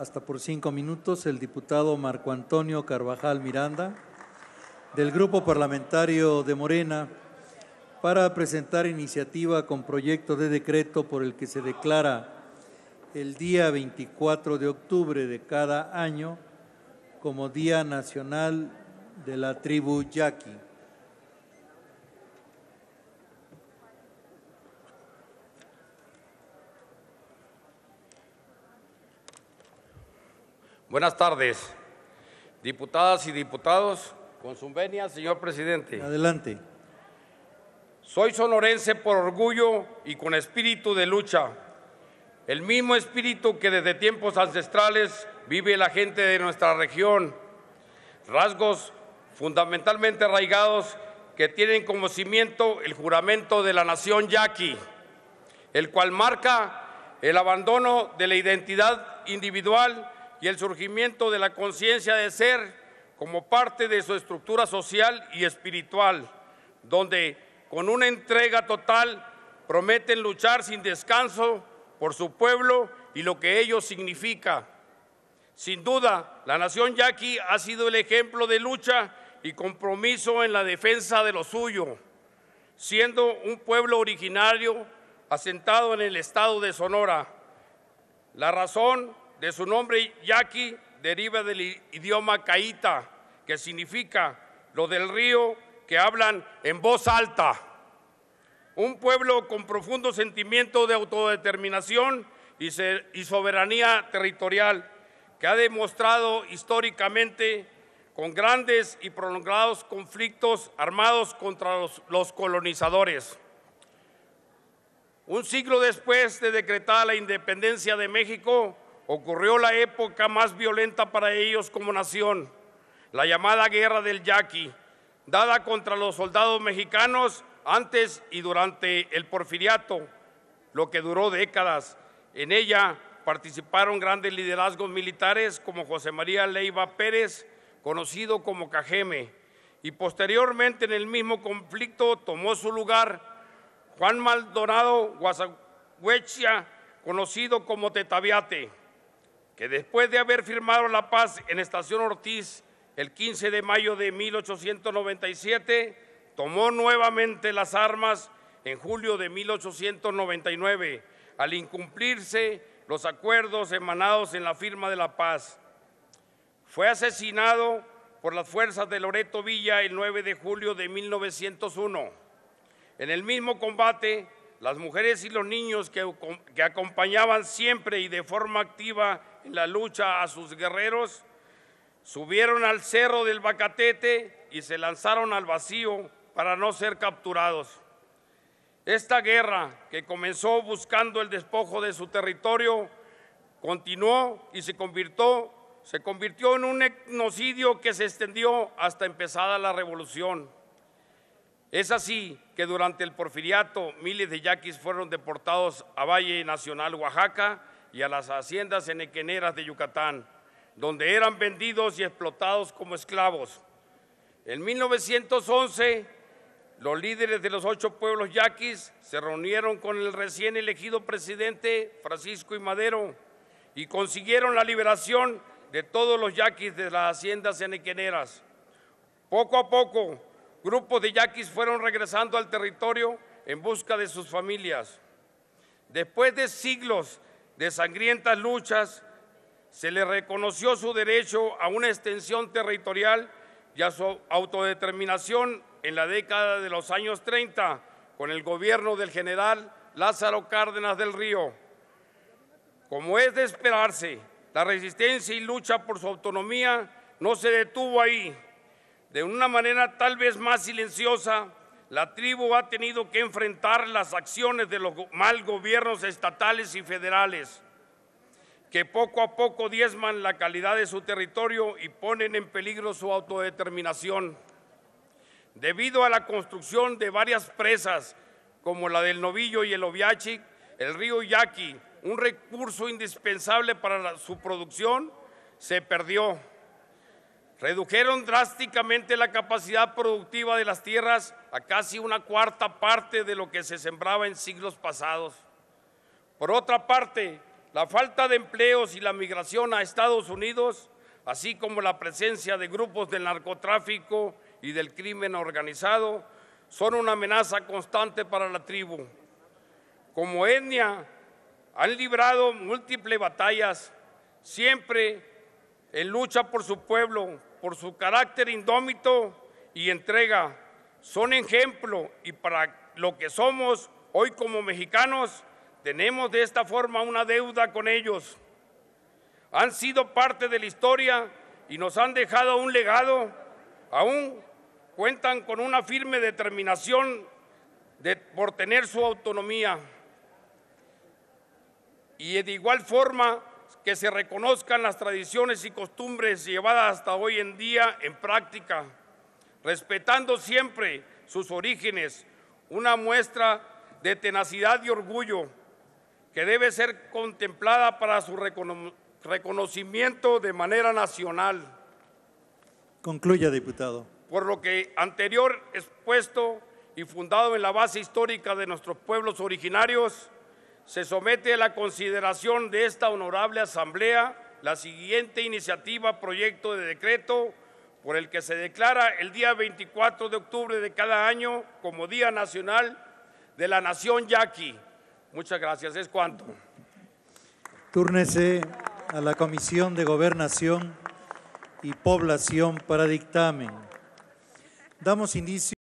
hasta por cinco minutos el diputado Marco Antonio Carvajal Miranda, del Grupo Parlamentario de Morena, para presentar iniciativa con proyecto de decreto por el que se declara el día 24 de octubre de cada año como Día Nacional de la Tribu Yaqui. Buenas tardes, diputadas y diputados. Con su venia, señor presidente. Adelante. Soy sonorense por orgullo y con espíritu de lucha, el mismo espíritu que desde tiempos ancestrales vive la gente de nuestra región, rasgos fundamentalmente arraigados que tienen como cimiento el juramento de la nación yaqui, el cual marca el abandono de la identidad individual y el surgimiento de la conciencia de ser como parte de su estructura social y espiritual, donde con una entrega total prometen luchar sin descanso por su pueblo y lo que ello significa. Sin duda, la nación yaqui ha sido el ejemplo de lucha y compromiso en la defensa de lo suyo, siendo un pueblo originario asentado en el estado de Sonora. La razón de su nombre yaqui deriva del idioma caíta, que significa lo del río que hablan en voz alta. Un pueblo con profundo sentimiento de autodeterminación y, soberanía territorial que ha demostrado históricamente con grandes y prolongados conflictos armados contra los, los colonizadores. Un siglo después de decretar la independencia de México, ocurrió la época más violenta para ellos como nación, la llamada Guerra del Yaqui, dada contra los soldados mexicanos antes y durante el porfiriato, lo que duró décadas. En ella participaron grandes liderazgos militares como José María Leiva Pérez, conocido como Cajeme, y posteriormente en el mismo conflicto tomó su lugar Juan Maldonado Guasagüechia, conocido como Tetaviate que después de haber firmado la paz en Estación Ortiz el 15 de mayo de 1897, tomó nuevamente las armas en julio de 1899, al incumplirse los acuerdos emanados en la firma de la paz. Fue asesinado por las fuerzas de Loreto Villa el 9 de julio de 1901. En el mismo combate, las mujeres y los niños que, que acompañaban siempre y de forma activa en la lucha a sus guerreros, subieron al cerro del Bacatete y se lanzaron al vacío para no ser capturados. Esta guerra, que comenzó buscando el despojo de su territorio, continuó y se convirtió, se convirtió en un etnocidio que se extendió hasta empezada la revolución. Es así que durante el porfiriato miles de yaquis fueron deportados a Valle Nacional, Oaxaca, y a las haciendas enequeneras de Yucatán, donde eran vendidos y explotados como esclavos. En 1911, los líderes de los ocho pueblos yaquis se reunieron con el recién elegido presidente Francisco I. Madero y consiguieron la liberación de todos los yaquis de las haciendas enequeneras. Poco a poco, grupos de yaquis fueron regresando al territorio en busca de sus familias. Después de siglos de sangrientas luchas, se le reconoció su derecho a una extensión territorial y a su autodeterminación en la década de los años 30 con el gobierno del general Lázaro Cárdenas del Río. Como es de esperarse, la resistencia y lucha por su autonomía no se detuvo ahí. De una manera tal vez más silenciosa, la tribu ha tenido que enfrentar las acciones de los mal gobiernos estatales y federales que poco a poco diezman la calidad de su territorio y ponen en peligro su autodeterminación. Debido a la construcción de varias presas, como la del Novillo y el Oviachi, el río Yaqui, un recurso indispensable para su producción, se perdió. Redujeron drásticamente la capacidad productiva de las tierras a casi una cuarta parte de lo que se sembraba en siglos pasados. Por otra parte, la falta de empleos y la migración a Estados Unidos, así como la presencia de grupos del narcotráfico y del crimen organizado, son una amenaza constante para la tribu. Como etnia, han librado múltiples batallas, siempre en lucha por su pueblo, por su carácter indómito y entrega, son ejemplo y para lo que somos hoy como mexicanos, tenemos de esta forma una deuda con ellos. Han sido parte de la historia y nos han dejado un legado. Aún cuentan con una firme determinación de, por tener su autonomía. Y de igual forma que se reconozcan las tradiciones y costumbres llevadas hasta hoy en día en práctica, respetando siempre sus orígenes, una muestra de tenacidad y orgullo que debe ser contemplada para su reconocimiento de manera nacional. Concluya, diputado. Por lo que anterior expuesto y fundado en la base histórica de nuestros pueblos originarios, se somete a la consideración de esta honorable Asamblea la siguiente iniciativa, proyecto de decreto, por el que se declara el día 24 de octubre de cada año como Día Nacional de la Nación Yaqui. Muchas gracias. Es cuanto. Túrnese a la Comisión de Gobernación y Población para dictamen. Damos inicio.